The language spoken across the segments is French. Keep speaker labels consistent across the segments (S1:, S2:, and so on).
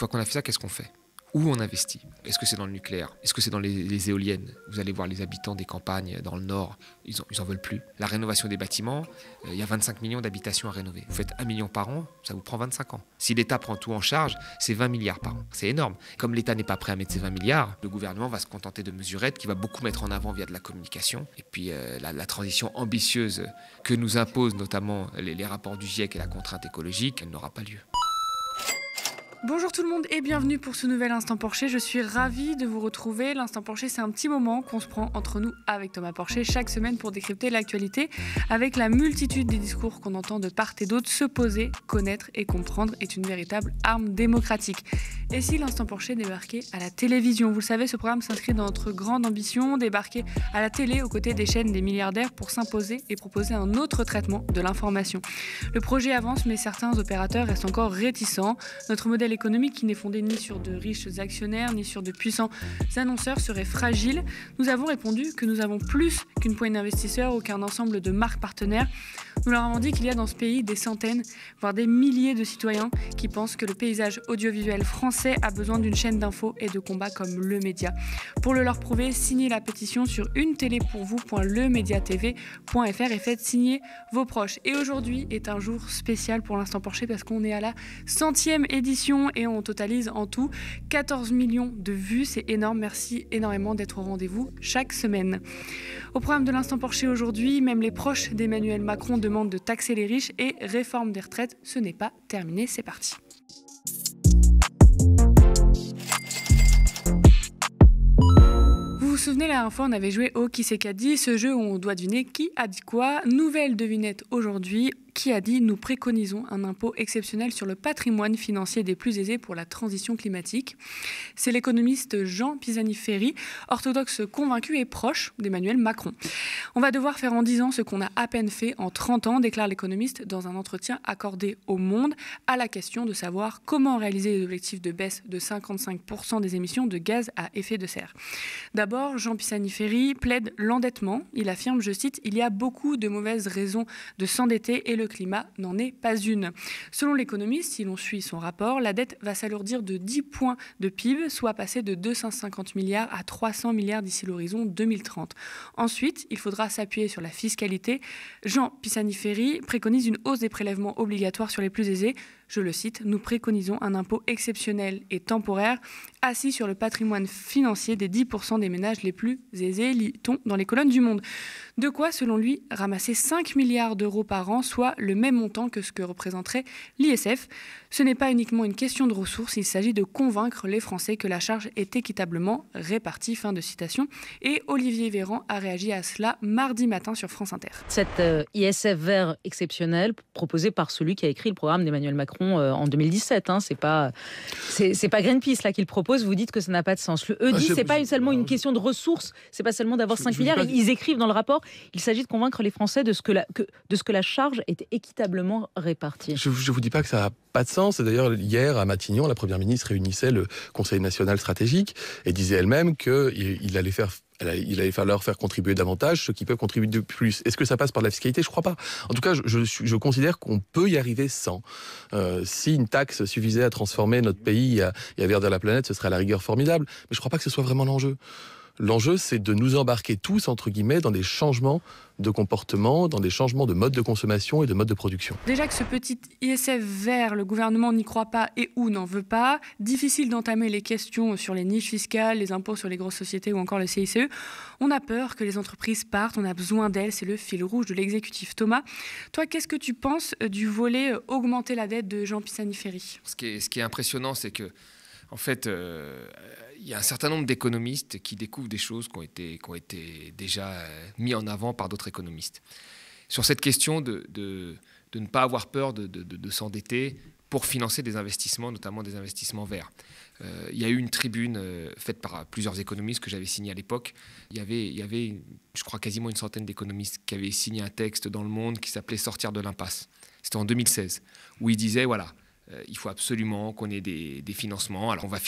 S1: fois qu'on a fait ça, qu'est-ce qu'on fait Où on investit Est-ce que c'est dans le nucléaire Est-ce que c'est dans les, éoliennes Vous allez voir les habitants des campagnes dans le nord, ils n'en veulent plus. La rénovation des bâtiments, euh, il y a 25 millions d'habitations à rénover. Vous faites 1 million par an, ça vous prend 25 ans. Si l'État prend tout en charge, c'est 20 milliards par an. C'est énorme. Comme l'État n'est pas prêt à mettre ces 20 milliards, le gouvernement va se contenter de mesurettes qui va beaucoup mettre en avant via de la communication. Et puis euh, la, transition ambitieuse que nous imposent notamment les rapports du GIEC et la contrainte écologique, elle n'aura pas lieu.
S2: Bonjour tout le monde et bienvenue pour ce nouvel Instant Porcher. Je suis ravie de vous retrouver. L'Instant Porcher, c'est un petit moment qu'on se prend entre nous avec Thomas Porcher chaque semaine pour décrypter l'actualité avec la multitude des discours qu'on entend de part et d'autre. Se poser, connaître et comprendre est une véritable arme démocratique. Et si l'Instant Porcher débarquait à la télévision Vous le savez, ce programme s'inscrit dans notre grande ambition, débarquer à la télé aux côtés des chaînes des milliardaires pour s'imposer et proposer un autre traitement de l'information. Le projet avance, mais certains opérateurs restent encore réticents. Notre modèle économique qui n'est fondée ni sur de riches actionnaires, ni sur de puissants annonceurs serait fragile, nous avons répondu que nous avons plus qu'une poignée d'investisseurs ou qu'un ensemble de marques partenaires. Nous leur avons dit qu'il y a dans ce pays des centaines, voire des milliers de citoyens qui pensent que le paysage audiovisuel français a besoin d'une chaîne d'infos et de combats comme Le Média. Pour le leur prouver, signez la pétition sur une télé pour et faites signer vos proches. Et aujourd'hui est un jour spécial pour l'instant Porcher parce qu'on est à la centième édition et on totalise en tout 14 millions de vues. C'est énorme. Merci énormément d'être au rendez-vous chaque semaine. Au programme de l'instant porché aujourd'hui, même les proches d'Emmanuel Macron demandent de taxer les riches et réforme des retraites. Ce n'est pas terminé. C'est parti. vous vous souvenez, la dernière fois, on avait joué au Qui dit, ce jeu où on doit deviner qui a dit quoi. Nouvelle devinette aujourd'hui, qui a dit Nous préconisons un impôt exceptionnel sur le patrimoine financier des plus aisés pour la transition climatique. C'est l'économiste Jean Pisani-Ferry, orthodoxe convaincu et proche d'Emmanuel Macron. On va devoir faire en 10 ans ce qu'on a à peine fait en 30 ans, déclare l'économiste dans un entretien accordé au Monde à la question de savoir comment réaliser les objectifs de baisse de 55% des émissions de gaz à effet de serre. D'abord, Jean Pisani-Ferry plaide l'endettement. Il affirme, je cite, Il y a beaucoup de mauvaises raisons de s'endetter et le climat n'en est pas une. Selon l'économiste, si l'on suit son rapport, la dette va s'alourdir de 10 points de PIB, soit passer de 250 milliards à 300 milliards d'ici l'horizon 2030. Ensuite, il faudra s'appuyer sur la fiscalité. Jean Pisani-Ferry préconise une hausse des prélèvements obligatoires sur les plus aisés, je le cite, nous préconisons un impôt exceptionnel et temporaire assis sur le patrimoine financier des 10% des ménages les plus aisés, lit dans les colonnes du Monde. De quoi, selon lui, ramasser 5 milliards d'euros par an, soit le même montant que ce que représenterait l'ISF. Ce n'est pas uniquement une question de ressources, il s'agit de convaincre les Français que la charge est équitablement répartie. Fin de citation. Et Olivier Véran a réagi à cela mardi matin sur France Inter. Cet euh, ISF vert exceptionnel proposé par celui qui a écrit le programme d'Emmanuel Macron euh, en 2017. Hein, c'est pas c'est pas Greenpeace là qu'il propose. Vous dites que ça n'a pas de sens. Le e ah, c'est pas seulement une ah, question de ressources. C'est pas seulement d'avoir 5 milliards. Ils écrivent dans le rapport. Il s'agit de convaincre les Français de ce que la de ce que la charge est équitablement répartie. Je,
S1: vous dis pas que ça a pas de sens. d'ailleurs hier à Matignon, la première ministre réunissait le Conseil national stratégique et disait elle-même qu'il allait faire il allait falloir faire contribuer davantage ceux qui peuvent contribuer de plus. Est-ce que ça passe par la fiscalité Je ne crois pas. En tout cas, je, considère qu'on peut y arriver sans. Euh, si une taxe suffisait à transformer notre pays et à, et la planète, ce serait à la rigueur formidable. Mais je crois pas que ce soit vraiment l'enjeu. L'enjeu, c'est de nous embarquer tous, entre guillemets, dans des changements de comportement, dans des changements de mode de consommation et de mode de production.
S2: Déjà que ce petit ISF vert, le gouvernement n'y croit pas et ou n'en veut pas, difficile d'entamer les questions sur les niches fiscales, les impôts sur les grosses sociétés ou encore le CICE, on a peur que les entreprises partent, on a besoin d'elles, c'est le fil rouge de l'exécutif. Thomas, toi, qu'est-ce que tu penses euh, du volet euh, augmenter la dette de Jean Pisani-Ferry
S1: ce, qui est impressionnant, c'est que en fait, euh, il y a un certain nombre d'économistes qui découvrent des choses qui ont été, déjà euh, mises en avant par d'autres économistes. Sur cette question de, ne pas avoir peur de, s'endetter pour financer des investissements, notamment des investissements verts. Euh, il y a eu une tribune faite par plusieurs économistes que j'avais signée à l'époque. Il il y avait, je crois, quasiment une centaine d'économistes qui avaient signé un texte dans le monde qui s'appelait Sortir de l'impasse. C'était en 2016, où ils disaient, voilà, euh, il faut absolument qu'on ait des, financements. Alors on va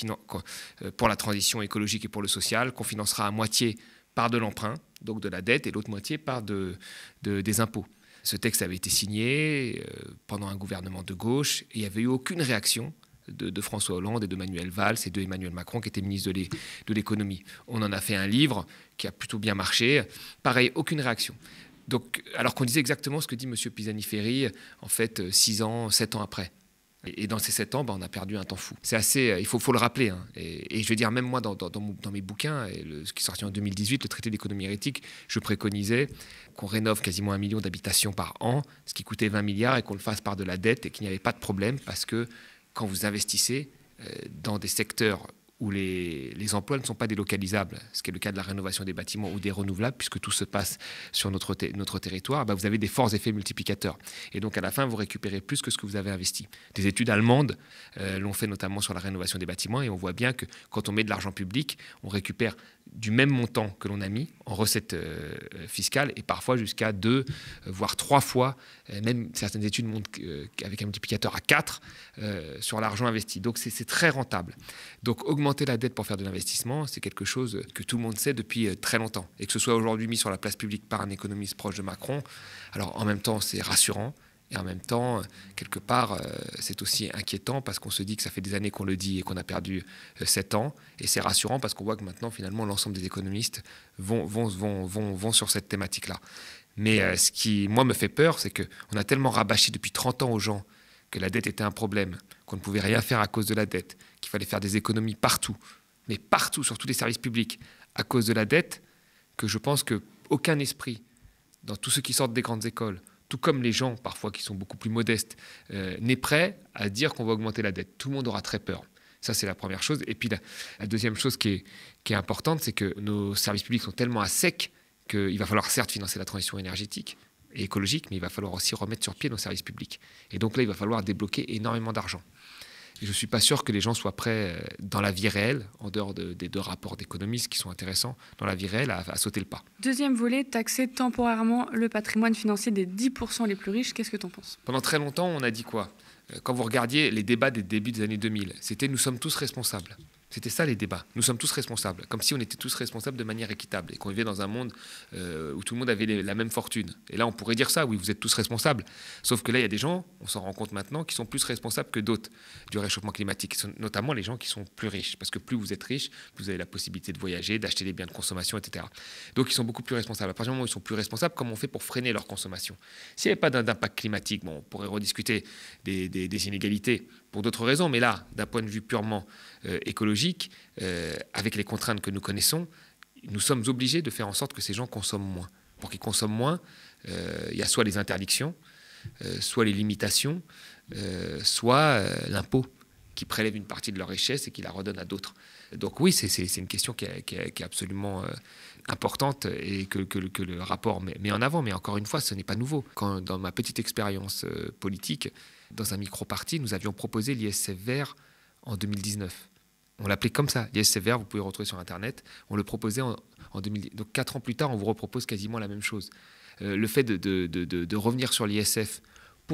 S1: euh, pour la transition écologique et pour le social, qu'on financera à moitié par de l'emprunt, donc de la dette, et l'autre moitié par des impôts. Ce texte avait été signé euh, pendant un gouvernement de gauche il n'y avait eu aucune réaction de, François Hollande et de Manuel Valls et de Emmanuel Macron qui étaient ministres de l'économie. On en a fait un livre qui a plutôt bien marché. Pareil, aucune réaction. alors qu'on disait exactement ce que dit M. Pisani-Ferry, en fait, six ans, sept ans après. Et, dans ces 7 ans, bah, on a perdu un temps fou. C'est assez, euh, il faut, le rappeler. Hein. Et, je veux dire, même moi, dans, mes bouquins, et le, ce qui est sorti en 2018, le traité d'économie hérétique, je préconisais qu'on rénove quasiment un million d'habitations par an, ce qui coûtait 20 milliards, et qu'on le fasse par de la dette, et qu'il n'y avait pas de problème, parce que quand vous investissez euh, dans des secteurs où les, emplois ne sont pas délocalisables, ce qui est le cas de la rénovation des bâtiments ou des renouvelables, puisque tout se passe sur notre, territoire, bah, vous avez des forts effets multiplicateurs. Et donc à la fin, vous récupérez plus que ce que vous avez investi. Des études allemandes euh, l'ont fait notamment sur la rénovation des bâtiments, et on voit bien que quand on met de l'argent public, on récupère du même montant que l'on a mis en recette euh, fiscale fiscales et parfois jusqu'à deux, euh, voire trois fois. Euh, même certaines études montrent avec un multiplicateur à quatre, sur l'argent investi. Donc c'est très rentable. Donc augmenter la dette pour faire de l'investissement, c'est quelque chose que tout le monde sait depuis très longtemps. Et que ce soit aujourd'hui mis sur la place publique par un économiste proche de Macron, alors en même temps c'est rassurant, et en même temps, euh, quelque part, euh, c'est aussi inquiétant parce qu'on se dit que ça fait des années qu'on le dit et qu'on a perdu 7 euh, ans. Et c'est rassurant parce qu'on voit que maintenant, finalement, l'ensemble des économistes vont, sur cette thématique-là. Mais ce qui, moi, me fait peur, c'est qu'on a tellement rabâché depuis 30 ans aux gens que la dette était un problème, qu'on ne pouvait rien faire à cause de la dette, qu'il fallait faire des économies partout, mais partout, sur tous les services publics, à cause de la dette, que je pense qu'aucun aucun esprit, dans tous ceux qui sortent des grandes écoles, tout comme les gens parfois qui sont beaucoup plus modestes, euh, n'est prêt à dire qu'on va augmenter la dette. Tout le monde aura très peur. Ça, c'est la première chose. Et puis la, deuxième chose qui est, qui est importante, c'est que nos services publics sont tellement à sec qu'il va falloir certes financer la transition énergétique et écologique, mais il va falloir aussi remettre sur pied nos services publics. Et donc là, il va falloir débloquer énormément d'argent je ne suis pas sûr que les gens soient prêts, euh, dans la vie réelle, en dehors des deux rapports d'économistes qui sont intéressants, dans la vie réelle, à, à, sauter le pas.
S2: Deuxième volet, taxer temporairement le patrimoine financier des 10% les plus riches. Qu'est-ce que tu en penses
S1: Pendant très longtemps, on a dit quoi euh, Quand vous regardiez les débats des débuts des années 2000, c'était nous sommes tous responsables. C'était ça les débats. Nous sommes tous responsables, comme si on était tous responsables de manière équitable et qu'on vivait dans un monde euh, où tout le monde avait la même fortune. Et là, on pourrait dire ça, oui, vous êtes tous responsables. Sauf que là, il y a des gens, on s'en rend compte maintenant, qui sont plus responsables que d'autres du réchauffement climatique, notamment les gens qui sont plus riches. Parce que plus vous êtes riche, vous avez la possibilité de voyager, d'acheter des biens de consommation, etc. Donc ils sont beaucoup plus responsables. À partir du moment où ils sont plus responsables, comment on fait pour freiner leur consommation S'il n'y avait pas d'impact climatique, bon, on pourrait rediscuter des, inégalités pour d'autres raisons, mais là, d'un point de vue purement euh, écologique, euh, avec les contraintes que nous connaissons, nous sommes obligés de faire en sorte que ces gens consomment moins. Pour qu'ils consomment moins, euh, il y a soit les interdictions, euh, soit les limitations, soit l'impôt qui prélève une partie de leur richesse et qui la redonne à d'autres. Donc oui, c'est une question qui est, absolument importante et que, que, le rapport met, en avant. Mais encore une fois, ce n'est pas nouveau. Quand, dans ma petite expérience politique, dans un micro-parti, nous avions proposé l'ISF vert en 2019. On l'appelait comme ça, l'ISCVR, vous pouvez le retrouver sur Internet. On le proposait en, en Donc, quatre ans plus tard, on vous repropose quasiment la même chose. Euh, le fait de revenir sur l'ISF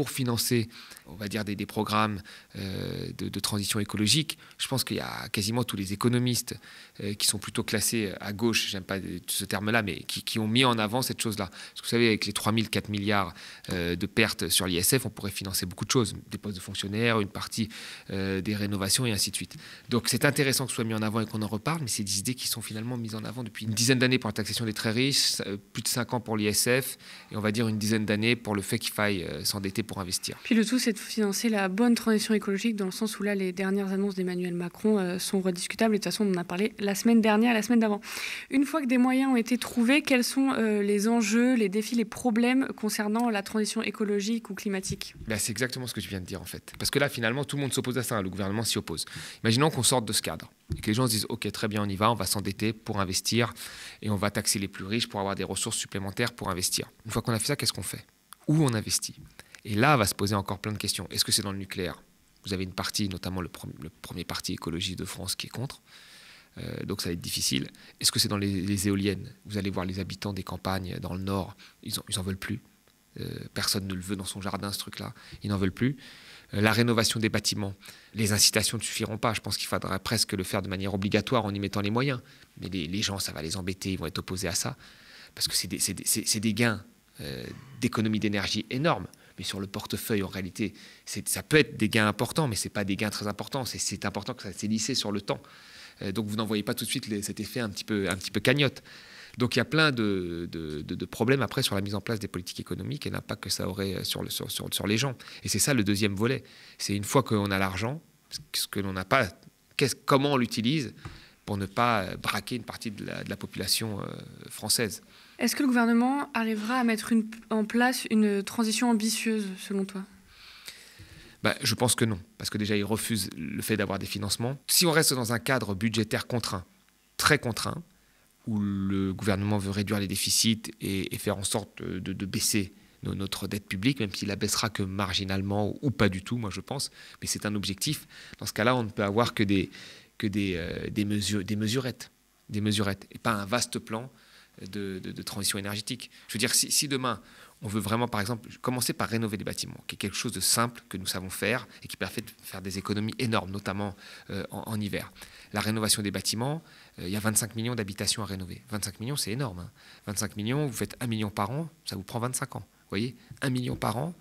S1: financer, on va dire, des, programmes euh, de, transition écologique. Je pense qu'il y a quasiment tous les économistes euh, qui sont plutôt classés à gauche, j'aime pas ce terme-là, mais qui, ont mis en avant cette chose-là. Parce que vous savez, avec les 3 000, 4 milliards euh, de pertes sur l'ISF, on pourrait financer beaucoup de choses, des postes de fonctionnaires, une partie des rénovations et ainsi de suite. Donc c'est intéressant que ce soit mis en avant et qu'on en reparle, mais c'est des idées qui sont finalement mises en avant depuis une dizaine d'années pour la taxation des très riches, plus de cinq ans pour l'ISF, et on va dire une dizaine d'années pour le fait qu'il faille s'endetter pour investir.
S2: Puis le tout, c'est de financer la bonne transition écologique dans le sens où là, les dernières annonces d'Emmanuel Macron euh, sont rediscutables. Et de toute façon, on en a parlé la semaine dernière, la semaine d'avant. Une fois que des moyens ont été trouvés, quels sont euh, les enjeux, les défis, les problèmes concernant la transition écologique ou climatique
S1: bah, C'est exactement ce que tu viens de dire en fait. Parce que là, finalement, tout le monde s'oppose à ça. Hein. le gouvernement s'y oppose. Imaginons qu'on sorte de ce cadre et que les gens se disent Ok, très bien, on y va, on va s'endetter pour investir et on va taxer les plus riches pour avoir des ressources supplémentaires pour investir. Une fois qu'on a fait ça, qu'est-ce qu'on fait Où on investit et là, va se poser encore plein de questions. Est-ce que c'est dans le nucléaire Vous avez une partie, notamment le, premier parti écologiste de France, qui est contre. Euh, donc ça va être difficile. Est-ce que c'est dans les, éoliennes Vous allez voir les habitants des campagnes dans le nord, ils n'en en veulent plus. Euh, personne ne le veut dans son jardin, ce truc-là. Ils n'en veulent plus. Euh, la rénovation des bâtiments, les incitations ne suffiront pas. Je pense qu'il faudrait presque le faire de manière obligatoire en y mettant les moyens. Mais les, gens, ça va les embêter, ils vont être opposés à ça. Parce que c'est des, gains d'économie d'énergie énormes mais sur le portefeuille, en réalité, ça peut être des gains importants, mais ce n'est pas des gains très importants. C'est important que ça s'est lissé sur le temps. Euh, donc vous n'en voyez pas tout de suite cet effet un petit peu, un petit peu cagnotte. Donc il y a plein de, problèmes après sur la mise en place des politiques économiques et l'impact que ça aurait euh, sur, le, sur, sur, les gens. Et c'est ça le deuxième volet. C'est une fois qu'on a l'argent, ce que l'on n'a pas, comment on l'utilise pour ne pas braquer une partie de la, population euh, française.
S2: Est-ce que le gouvernement arrivera à mettre en place une transition ambitieuse, selon
S1: toi bah, Je pense que non, parce que déjà, il refuse le fait d'avoir des financements. Si on reste dans un cadre budgétaire contraint, très contraint, où le gouvernement veut réduire les déficits et, faire en sorte de, baisser notre dette publique, même s'il la baissera que marginalement ou pas du tout, moi je pense, mais c'est un objectif. Dans ce cas-là, on ne peut avoir que des, que des, euh, des mesurettes, des mesurettes, et pas un vaste plan de, transition énergétique. Je veux dire, si, demain, on veut vraiment, par exemple, commencer par rénover des bâtiments, qui est quelque chose de simple que nous savons faire et qui permet de faire des économies énormes, notamment euh, en, hiver. La rénovation des bâtiments, euh, il y a 25 millions d'habitations à rénover. 25 millions, c'est énorme. 25 hein. millions, vous faites 1 million par an, ça vous prend 25 ans. Vous voyez 1 million par an.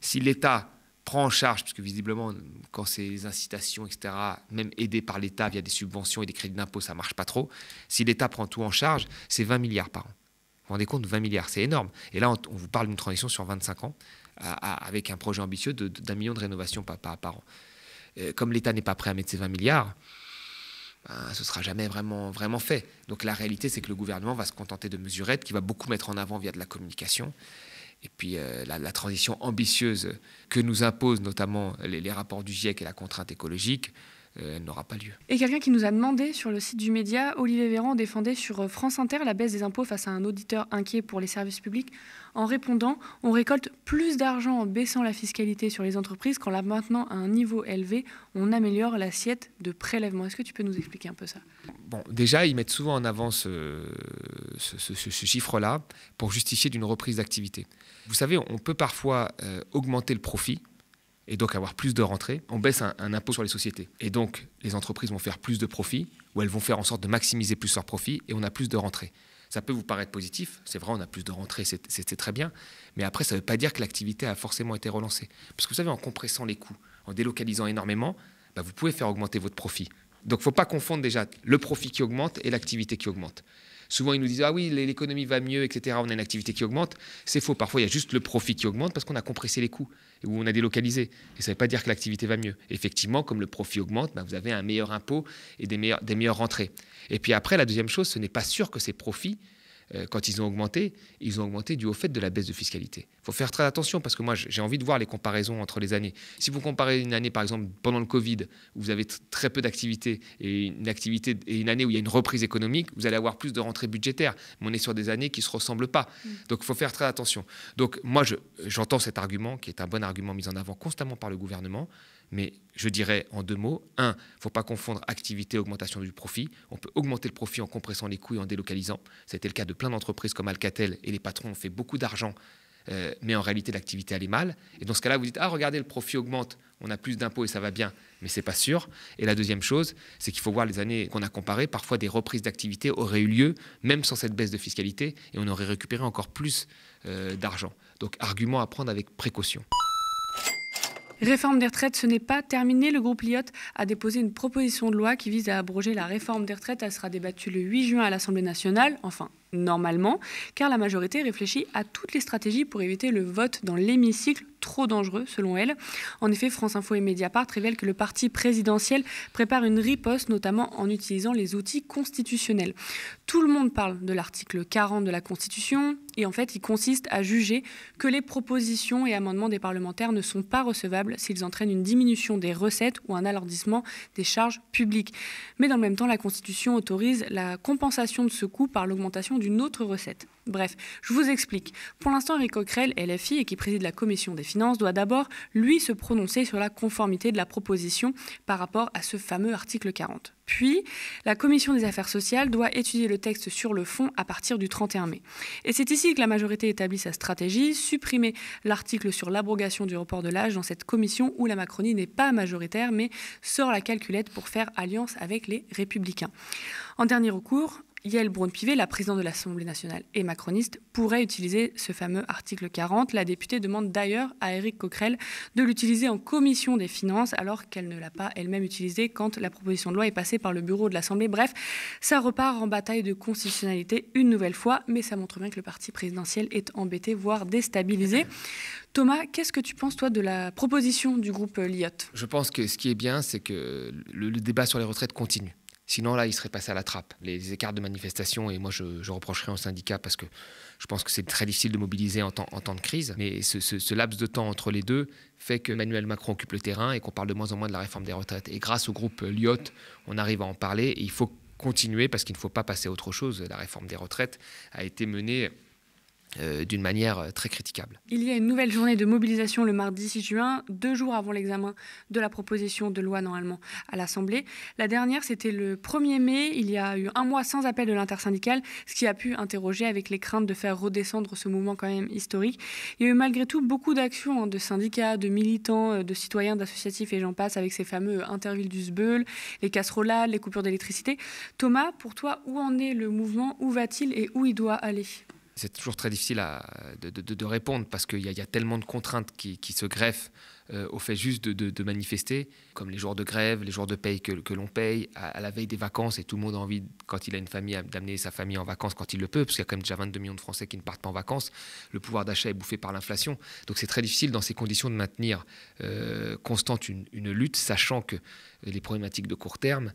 S1: Si l'État prend en charge, puisque visiblement, quand c'est incitations, etc., même aidé par l'État via des subventions et des crédits d'impôt, ça marche pas trop. Si l'État prend tout en charge, c'est 20 milliards par an. Vous vous rendez compte, 20 milliards, c'est énorme. Et là, on, vous parle d'une transition sur 25 ans, avec un projet ambitieux d'un million de rénovations par, par, an. Euh, comme l'État n'est pas prêt à mettre ces 20 milliards, ce ben, ce sera jamais vraiment, vraiment fait. Donc la réalité, c'est que le gouvernement va se contenter de mesurettes qui va beaucoup mettre en avant via de la communication et puis euh, la, transition ambitieuse que nous imposent notamment les, rapports du GIEC et la contrainte écologique, euh, elle n'aura pas lieu.
S2: Et quelqu'un qui nous a demandé sur le site du média, Olivier Véran défendait sur euh, France Inter la baisse des impôts face à un auditeur inquiet pour les services publics en répondant on récolte plus d'argent en baissant la fiscalité sur les entreprises qu'en la maintenant à un niveau élevé, on améliore l'assiette de prélèvement. Est-ce que tu peux nous expliquer un peu ça
S1: Bon, déjà, ils mettent souvent en avant ce, chiffre-là pour justifier d'une reprise d'activité. Vous savez, on peut parfois euh, augmenter le profit et donc avoir plus de rentrées, on baisse un, impôt sur les sociétés. Et donc les entreprises vont faire plus de profits, ou elles vont faire en sorte de maximiser plus leurs profits, et on a plus de rentrées. Ça peut vous paraître positif, c'est vrai, on a plus de rentrées, c'est très bien, mais après, ça ne veut pas dire que l'activité a forcément été relancée. Parce que vous savez, en compressant les coûts, en délocalisant énormément, bah, vous pouvez faire augmenter votre profit. Donc il ne faut pas confondre déjà le profit qui augmente et l'activité qui augmente. Souvent, ils nous disent Ah oui, l'économie va mieux, etc. On a une activité qui augmente. C'est faux. Parfois, il y a juste le profit qui augmente parce qu'on a compressé les coûts ou on a délocalisé. Et ça ne veut pas dire que l'activité va mieux. Effectivement, comme le profit augmente, bah, vous avez un meilleur impôt et des, des meilleures rentrées. Et puis après, la deuxième chose, ce n'est pas sûr que ces profits euh, quand ils ont augmenté, ils ont augmenté du au fait de la baisse de fiscalité. Il faut faire très attention parce que moi, j'ai envie de voir les comparaisons entre les années. Si vous comparez une année, par exemple, pendant le Covid, où vous avez très peu d'activité et une activité et une année où il y a une reprise économique, vous allez avoir plus de rentrées budgétaires. Mais on est sur des années qui ne se ressemblent pas. Mm. Donc, il faut faire très attention. Donc, moi, j'entends cet argument qui est un bon argument mis en avant constamment par le gouvernement mais je dirais en deux mots, un, il ne faut pas confondre activité et augmentation du profit. On peut augmenter le profit en compressant les coûts et en délocalisant. C'était le cas de plein d'entreprises comme Alcatel et les patrons ont fait beaucoup d'argent, euh, mais en réalité l'activité allait mal. Et dans ce cas-là, vous dites, ah regardez, le profit augmente, on a plus d'impôts et ça va bien, mais n'est pas sûr. Et la deuxième chose, c'est qu'il faut voir les années qu'on a comparées, parfois des reprises d'activité auraient eu lieu, même sans cette baisse de fiscalité, et on aurait récupéré encore plus euh, d'argent. Donc argument à prendre avec précaution.
S2: Réforme des retraites, ce n'est pas terminé. Le groupe Lyotte a déposé une proposition de loi qui vise à abroger la réforme des retraites. Elle sera débattue le 8 juin à l'Assemblée nationale. Enfin, normalement, car la majorité réfléchit à toutes les stratégies pour éviter le vote dans l'hémicycle trop dangereux selon elle. En effet, France Info et Mediapart révèlent que le parti présidentiel prépare une riposte, notamment en utilisant les outils constitutionnels. Tout le monde parle de l'article 40 de la Constitution, et en fait, il consiste à juger que les propositions et amendements des parlementaires ne sont pas recevables s'ils entraînent une diminution des recettes ou un alourdissement des charges publiques. Mais dans le même temps, la Constitution autorise la compensation de ce coût par l'augmentation autre recette. Bref, je vous explique. Pour l'instant, Eric Coquerel, LFI et qui préside la commission des finances, doit d'abord, lui, se prononcer sur la conformité de la proposition par rapport à ce fameux article 40. Puis, la commission des affaires sociales doit étudier le texte sur le fond à partir du 31 mai. Et c'est ici que la majorité établit sa stratégie, supprimer l'article sur l'abrogation du report de l'âge dans cette commission où la Macronie n'est pas majoritaire mais sort la calculette pour faire alliance avec les républicains. En dernier recours, Yael Braun-Pivet, la présidente de l'Assemblée nationale et macroniste, pourrait utiliser ce fameux article 40. La députée demande d'ailleurs à Éric Coquerel de l'utiliser en commission des finances, alors qu'elle ne l'a pas elle-même utilisé quand la proposition de loi est passée par le bureau de l'Assemblée. Bref, ça repart en bataille de constitutionnalité une nouvelle fois, mais ça montre bien que le parti présidentiel est embêté, voire déstabilisé. Thomas, qu'est-ce que tu penses, toi, de la proposition du groupe Lyot
S1: Je pense que ce qui est bien, c'est que le débat sur les retraites continue. Sinon, là, il serait passé à la trappe. Les écarts de manifestation, et moi, je, reprocherais au syndicat parce que je pense que c'est très difficile de mobiliser en temps, de crise. Mais ce, laps de temps entre les deux fait que Emmanuel Macron occupe le terrain et qu'on parle de moins en moins de la réforme des retraites. Et grâce au groupe Lyot, on arrive à en parler. Et il faut continuer parce qu'il ne faut pas passer à autre chose. La réforme des retraites a été menée euh, d'une manière euh, très critiquable.
S2: Il y a une nouvelle journée de mobilisation le mardi 6 juin, deux jours avant l'examen de la proposition de loi normalement à l'Assemblée. La dernière, c'était le 1er mai. Il y a eu un mois sans appel de l'intersyndicale, ce qui a pu interroger avec les craintes de faire redescendre ce mouvement quand même historique. Il y a eu malgré tout beaucoup d'actions hein, de syndicats, de militants, euh, de citoyens, d'associatifs et j'en passe avec ces fameux intervilles du Sbeul, les casseroles, les coupures d'électricité. Thomas, pour toi, où en est le mouvement Où va-t-il et où il doit aller
S1: c'est toujours très difficile de, répondre parce qu'il y, a tellement de contraintes qui, se greffent euh, au fait juste de, manifester, comme les jours de grève, les jours de paye que, l'on paye, à, la veille des vacances, et tout le monde a envie, quand il a une famille, d'amener sa famille en vacances quand il le peut, parce qu'il y a quand même déjà 22 millions de Français qui ne partent pas en vacances, le pouvoir d'achat est bouffé par l'inflation, donc c'est très difficile dans ces conditions de maintenir euh, constante une lutte, sachant que les problématiques de court terme,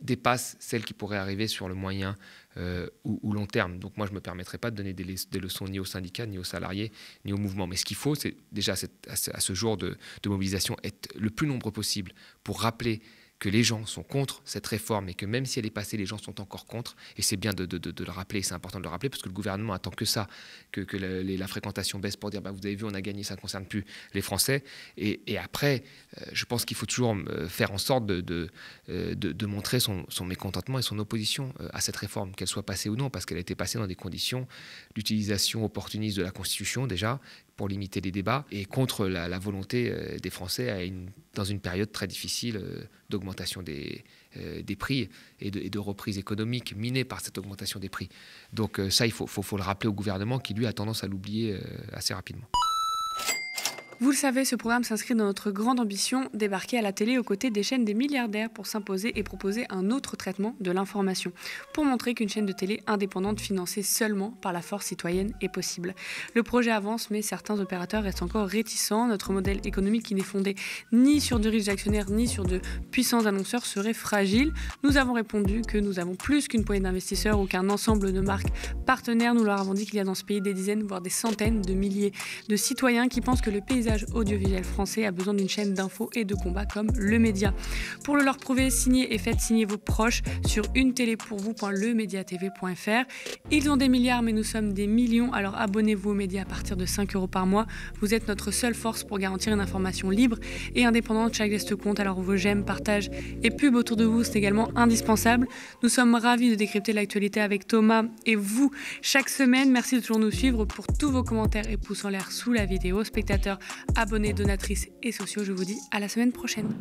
S1: dépasse celle qui pourrait arriver sur le moyen euh, ou, long terme. Donc moi, je ne me permettrai pas de donner des, leçons ni aux syndicats, ni aux salariés, ni au mouvement. Mais ce qu'il faut, c'est déjà à, ce, jour de, de, mobilisation, être le plus nombreux possible pour rappeler que les gens sont contre cette réforme et que même si elle est passée, les gens sont encore contre. Et c'est bien de, le rappeler, c'est important de le rappeler parce que le gouvernement attend que ça, que, la, fréquentation baisse pour dire bah, vous avez vu, on a gagné, ça ne concerne plus les Français. Et, après, euh, je pense qu'il faut toujours euh, faire en sorte de, euh, montrer son, mécontentement et son opposition à cette réforme, qu'elle soit passée ou non, parce qu'elle a été passée dans des conditions d'utilisation opportuniste de la Constitution déjà, pour limiter les débats et contre la, volonté euh, des Français à dans une période très difficile euh, d'augmentation des, euh, des prix et de, reprise économique minée par cette augmentation des prix. Donc ça, il faut le rappeler au gouvernement qui, lui, a tendance à l'oublier assez rapidement.
S2: Vous le savez, ce programme s'inscrit dans notre grande ambition, débarquer à la télé aux côtés des chaînes des milliardaires pour s'imposer et proposer un autre traitement de l'information, pour montrer qu'une chaîne de télé indépendante financée seulement par la force citoyenne est possible. Le projet avance, mais certains opérateurs restent encore réticents. Notre modèle économique qui n'est fondé ni sur du riches actionnaires ni sur de puissants annonceurs serait fragile. Nous avons répondu que nous avons plus qu'une poignée d'investisseurs ou qu'un ensemble de marques partenaires. Nous leur avons dit qu'il y a dans ce pays des dizaines, voire des centaines de milliers de citoyens qui pensent que le pays audiovisuel français a besoin d'une chaîne d'infos et de combats comme Le Média. Pour le leur prouver, signez et faites signer vos proches sur une télé pour tv.fr Ils ont des milliards, mais nous sommes des millions, alors abonnez-vous aux médias à partir de 5 euros par mois. Vous êtes notre seule force pour garantir une information libre et indépendante. Chaque geste compte, alors vos j'aime, partage et pub autour de vous, c'est également indispensable. Nous sommes ravis de décrypter l'actualité avec Thomas et vous chaque semaine. Merci de toujours nous suivre pour tous vos commentaires et pouces en l'air sous la vidéo. Spectateurs, abonnés, donatrices et sociaux. Je vous dis à la semaine prochaine.